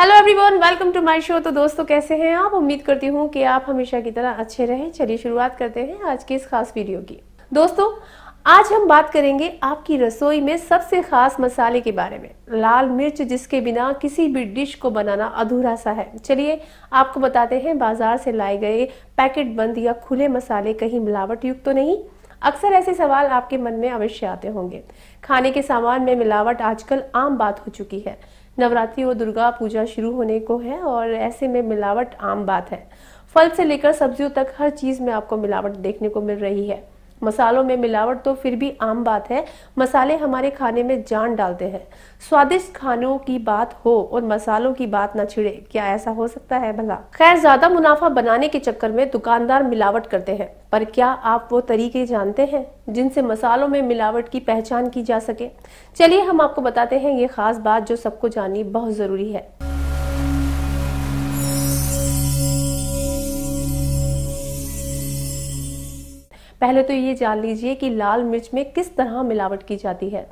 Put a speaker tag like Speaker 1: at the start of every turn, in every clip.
Speaker 1: hello everyone welcome to my show तो दोस्तों कैसे हैं आप उम्मीद करती हूँ कि आप हमेशा की तरह अच्छे रहें चलिए शुरुआत करते हैं आज की इस खास वीडियो की दोस्तों आज हम बात करेंगे आपकी रसोई में सबसे खास मसाले के बारे में लाल मिर्च जिसके बिना किसी भी डिश को बनाना अधूरा सा है चलिए आपको बताते हैं बाजार से लाए गए पैकेट बंद या खुले मसाले कहीं मिलावट युक्त तो नहीं अक्सर ऐसे सवाल आपके मन में अवश्य आते होंगे खाने के सामान में मिलावट आजकल आम बात हो चुकी है नवरात्रि और दुर्गा पूजा शुरू होने को है और ऐसे में मिलावट आम बात है फल से लेकर सब्जियों तक हर चीज़ में आपको मिलावट देखने को मिल रही है मसालों में मिलावट तो फिर भी आम बात है मसाले हमारे खाने में जान डालते हैं स्वादिष्ट खानों की बात हो और मसालों की बात ना छिड़े क्या ऐसा हो सकता है भला खैर ज्यादा मुनाफा बनाने के चक्कर में दुकानदार मिलावट करते हैं पर क्या आप वो तरीके जानते हैं जिनसे मसालों में मिलावट की पहचान की जा सके चलिए हम आपको बताते हैं ये खास बात जो सबको जाननी बहुत जरूरी है पहले तो ये जान लीजिए कि लाल मिर्च में किस तरह मिलावट की जाती है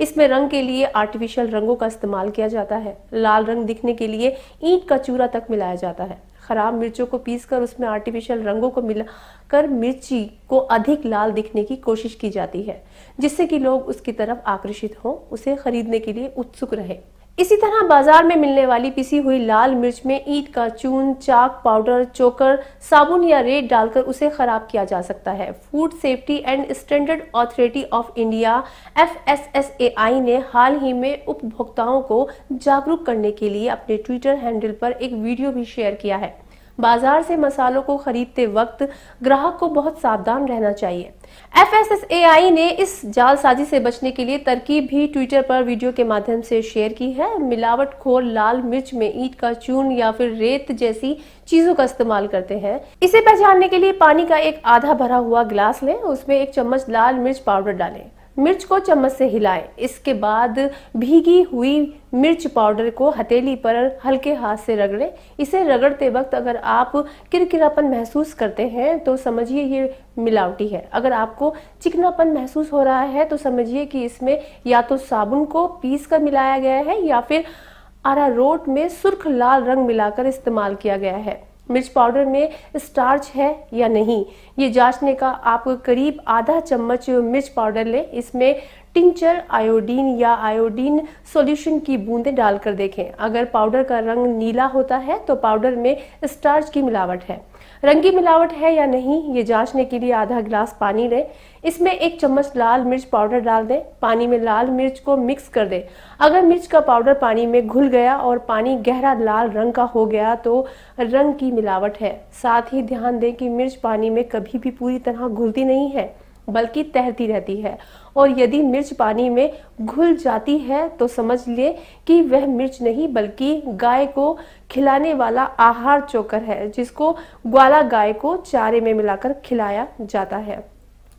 Speaker 1: इसमें रंग के लिए आर्टिफिशियल रंगों का इस्तेमाल किया जाता है लाल रंग दिखने के लिए ईंट का चूरा तक मिलाया जाता है खराब मिर्चों को पीसकर उसमें आर्टिफिशियल रंगों को मिलाकर मिर्ची को अधिक लाल दिखने की कोशिश की जाती है जिससे कि लोग उसकी तरफ आकर्षित हों उसे खरीदने के लिए उत्सुक रहें इसी तरह बाजार में मिलने वाली पिसी हुई लाल मिर्च में ईट का चून चाक पाउडर चोकर साबुन या रेत डालकर उसे खराब किया जा सकता है Food Safety and Standard Authority of India FSSAI ने हाल ही में उपभोक्ताओं को जागरूक करने के लिए अपने ट्विटर हैंडल पर एक वीडियो भी शेयर किया है बाजार से मसालों को खरीदते वक्त ग्राहक को बहुत सावधान रहना चाहिए एफएसएसएआई ने इस जालसाजी से बचने के लिए तरकीब भी ट्विटर पर वीडियो के माध्यम से शेयर की है मिलावट खोर लाल मिर्च में ईट का चून या फिर रेत जैसी चीजों का इस्तेमाल करते हैं इसे पहचानने के लिए पानी का एक आधा भरा हुआ गिलास लें उसमें एक चम्मच लाल मिर्च पाउडर डालें मिर्च को चम्मच से हिलाएं इसके बाद भीगी हुई मिर्च पाउडर को हथेली पर हल्के हाथ से रगड़ें इसे रगड़ते वक्त अगर आप किरकिरापन महसूस करते हैं तो समझिए ये मिलावटी है अगर आपको चिकनापन महसूस हो रहा है तो समझिए कि इसमें या तो साबुन को पीस कर मिलाया गया है या फिर रोट में सुर्ख लाल रंग मिलाकर इस्तेमाल किया गया है मिर्च पाउडर में स्टार्च है या नहीं ये जांचने का आप करीब आधा चम्मच मिर्च पाउडर लें इसमें टिंचर आयोडीन या आयोडीन सॉल्यूशन की बूंदें डालकर देखें अगर पाउडर का रंग नीला होता है तो पाउडर में स्टार्च की मिलावट है रंग की मिलावट है या नहीं ये जांचने के लिए आधा गिलास पानी लें इसमें एक चम्मच लाल मिर्च पाउडर डाल दें पानी में लाल मिर्च को मिक्स कर दें अगर मिर्च का पाउडर पानी में घुल गया और पानी गहरा लाल रंग का हो गया तो रंग की मिलावट है साथ ही ध्यान दें कि मिर्च पानी में कभी भी पूरी तरह घुलती नहीं है बल्कि तैरती रहती है और यदि मिर्च पानी में घुल जाती है तो समझ लिए कि वह मिर्च नहीं बल्कि गाय को खिलाने वाला आहार चोकर है जिसको ग्वाला गाय को चारे में मिलाकर खिलाया जाता है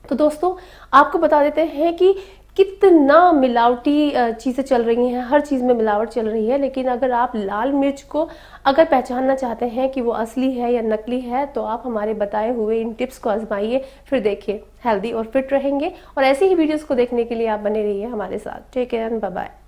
Speaker 1: तो दोस्तों आपको बता देते हैं कि कितना मिलावटी चीज़ें चल रही हैं हर चीज़ में मिलावट चल रही है लेकिन अगर आप लाल मिर्च को अगर पहचानना चाहते हैं कि वो असली है या नकली है तो आप हमारे बताए हुए इन टिप्स को आजमाइए फिर देखिए हेल्दी और फिट रहेंगे और ऐसी ही वीडियोस को देखने के लिए आप बने रहिए हमारे साथ ठीक है बाय